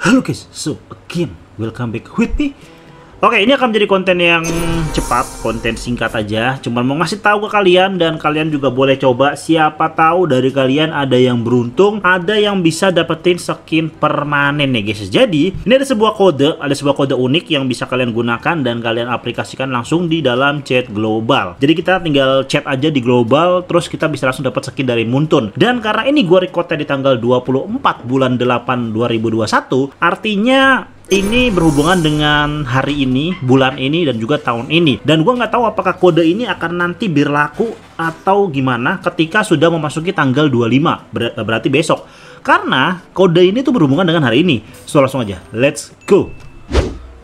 Hello guys, so again, welcome back with me Oke, ini akan menjadi konten yang cepat, konten singkat aja. Cuman mau ngasih tahu ke kalian dan kalian juga boleh coba siapa tahu dari kalian ada yang beruntung, ada yang bisa dapetin skin permanen nih guys. Jadi, ini ada sebuah kode, ada sebuah kode unik yang bisa kalian gunakan dan kalian aplikasikan langsung di dalam chat global. Jadi kita tinggal chat aja di global, terus kita bisa langsung dapat skin dari Muntun. Dan karena ini gua recordnya di tanggal 24 bulan 8 2021, artinya ini berhubungan dengan hari ini, bulan ini, dan juga tahun ini. Dan gue nggak tahu apakah kode ini akan nanti berlaku atau gimana ketika sudah memasuki tanggal 25, ber berarti besok. Karena kode ini tuh berhubungan dengan hari ini. So langsung aja, let's go!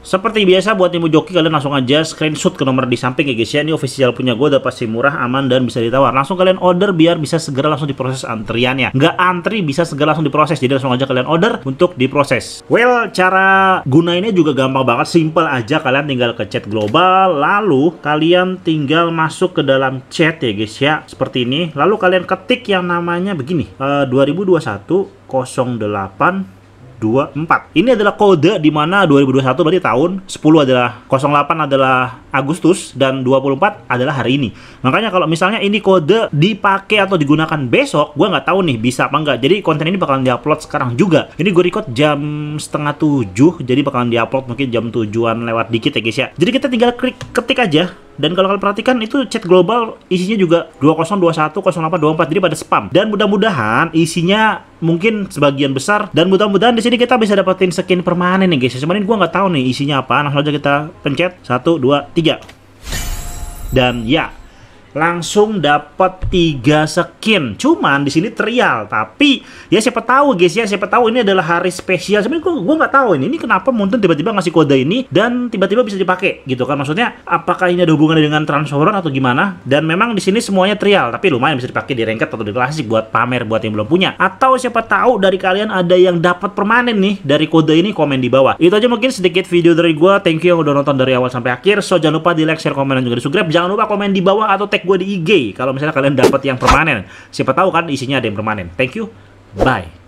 Seperti biasa buat timu joki kalian langsung aja screenshot ke nomor di samping ya guys ya. Ini official punya gue udah pasti murah, aman dan bisa ditawar. Langsung kalian order biar bisa segera langsung diproses antriannya. Nggak antri bisa segera langsung diproses. Jadi langsung aja kalian order untuk diproses. Well, cara gunainnya juga gampang banget, simple aja kalian tinggal ke chat global lalu kalian tinggal masuk ke dalam chat ya guys ya. Seperti ini. Lalu kalian ketik yang namanya begini. Uh, 2021 08 dua empat Ini adalah kode di mana 2021 berarti tahun, 10 adalah 08 adalah Agustus dan 24 adalah hari ini. Makanya kalau misalnya ini kode dipakai atau digunakan besok, gue nggak tahu nih bisa apa nggak. Jadi konten ini bakalan diupload sekarang juga. Ini gue record jam setengah 7, jadi bakalan diupload mungkin jam tujuan lewat dikit ya guys ya. Jadi kita tinggal klik ketik aja dan kalau kalian perhatikan itu chat global isinya juga 2021, 08, 24 jadi pada spam. Dan mudah-mudahan isinya mungkin sebagian besar dan mudah-mudahan di sini kita bisa dapetin skin permanen nih guys. Cuman ini gua nggak tahu nih isinya apa. Langsung aja kita pencet 1 2 3. Dan ya, langsung dapat tiga skin. Cuman di sini trial, tapi ya siapa tahu guys ya, siapa tahu ini adalah hari spesial. Sebenarnya gue gua nggak tahu ini, ini kenapa Mountain tiba-tiba ngasih kode ini dan tiba-tiba bisa dipakai gitu kan. Maksudnya apakah ini ada hubungannya dengan transferan atau gimana? Dan memang di sini semuanya trial, tapi lumayan bisa dipakai di ranked atau di klasik buat pamer buat yang belum punya. Atau siapa tahu dari kalian ada yang dapat permanen nih dari kode ini komen di bawah. Itu aja mungkin sedikit video dari gue, Thank you yang udah nonton dari awal sampai akhir. So jangan lupa di like, share, komen dan juga di subscribe. Jangan lupa komen di bawah atau tag gue di IG kalau misalnya kalian dapat yang permanen. Siapa tahu kan isinya ada yang permanen. Thank you. Bye.